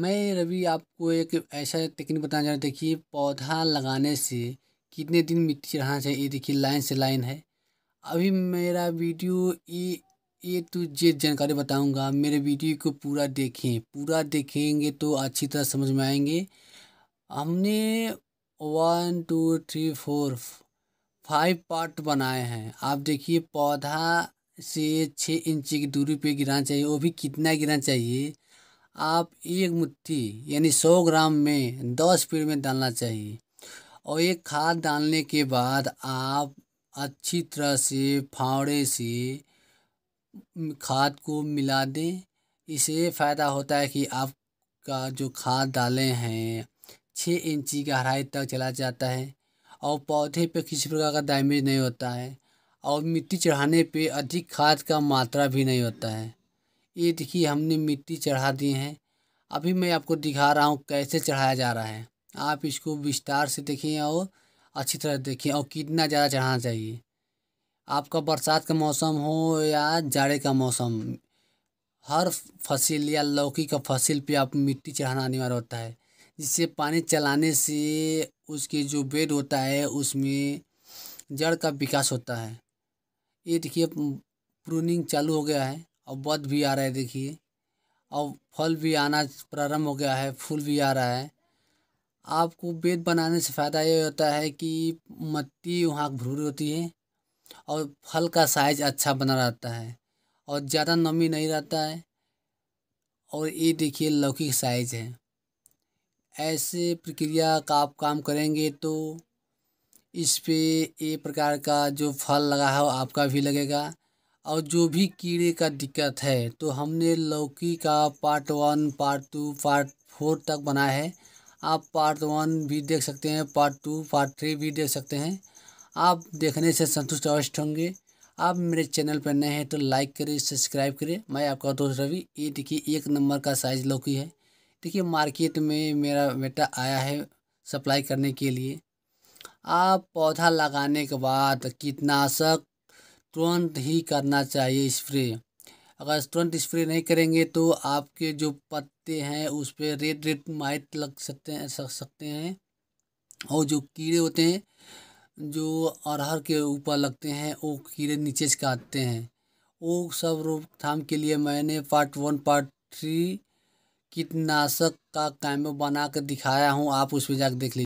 मैं रवि आपको एक ऐसा टेक्निक बताना चाह रहा देखिए पौधा लगाने से कितने दिन मिट्टी रहना चाहिए ये देखिए लाइन से लाइन है अभी मेरा वीडियो ये ये तो ये जानकारी बताऊंगा मेरे वीडियो को पूरा देखें पूरा देखेंगे तो अच्छी तरह समझ में आएंगे हमने one two three four five part बनाए हैं आप देखिए पौधा से छः इंची की दूरी पे गिराना चाहिए वो भी कितना गिरना चाहिए आप एक मुट्ठी यानी सौ ग्राम में दस पेड़ में डालना चाहिए और एक खाद डालने के बाद आप अच्छी तरह से फावड़े से खाद को मिला दें इससे फ़ायदा होता है कि आपका जो खाद डाले हैं छः इंची गहराई तक चला जाता है और पौधे पे किसी प्रकार का डैमेज नहीं होता है और मिट्टी चढ़ाने पे अधिक खाद का मात्रा भी नहीं होता है ये देखिए हमने मिट्टी चढ़ा दिए हैं अभी मैं आपको दिखा रहा हूँ कैसे चढ़ाया जा रहा है आप इसको विस्तार से देखें और अच्छी तरह देखें और कितना ज़्यादा चढ़ाना चाहिए आपका बरसात का मौसम हो या जाड़े का मौसम हर फसल या लौकी का फसल पे आप मिट्टी चढ़ाना अनिवार्य होता है जिससे पानी चलाने से उसके जो बेड होता है उसमें जड़ का विकास होता है ये देखिए प्रूनिंग चालू हो गया है और बद भी आ रहा है देखिए और फल भी आना प्रारंभ हो गया है फूल भी आ रहा है आपको बेद बनाने से फ़ायदा ये होता है कि मट्टी वहाँ भूरी होती है और फल का साइज अच्छा बना रहता है और ज़्यादा नमी नहीं रहता है और ये देखिए लौकी साइज है ऐसे प्रक्रिया का आप काम करेंगे तो इस पर ये प्रकार का जो फल लगा है वो आपका भी लगेगा और जो भी कीड़े का दिक्कत है तो हमने लौकी का part one part two part four तक बनाया है आप पार्ट वन भी देख सकते हैं पार्ट टू पार्ट थ्री भी देख सकते हैं आप देखने से संतुष्ट अवश्य होंगे आप मेरे चैनल पर नए हैं तो लाइक करें सब्सक्राइब करें मैं आपका दोस्त रवि ये देखिए एक नंबर का साइज़ लौकी है देखिए मार्केट में मेरा बेटा आया है सप्लाई करने के लिए आप पौधा लगाने के बाद कीटनाशक तुरंत ही करना चाहिए स्प्रे अगर तुरंत स्प्रे नहीं करेंगे तो आपके जो पत्ते हैं उस पर रेड रेड माइट लग सकते हैं सक सकते हैं और जो कीड़े होते हैं जो अरहर के ऊपर लगते हैं वो कीड़े नीचे से काटते हैं वो सब रोकथाम के लिए मैंने पार्ट वन पार्ट थ्री कीटनाशक का कैमो बना कर दिखाया हूँ आप उस पर जाकर देख लीजिए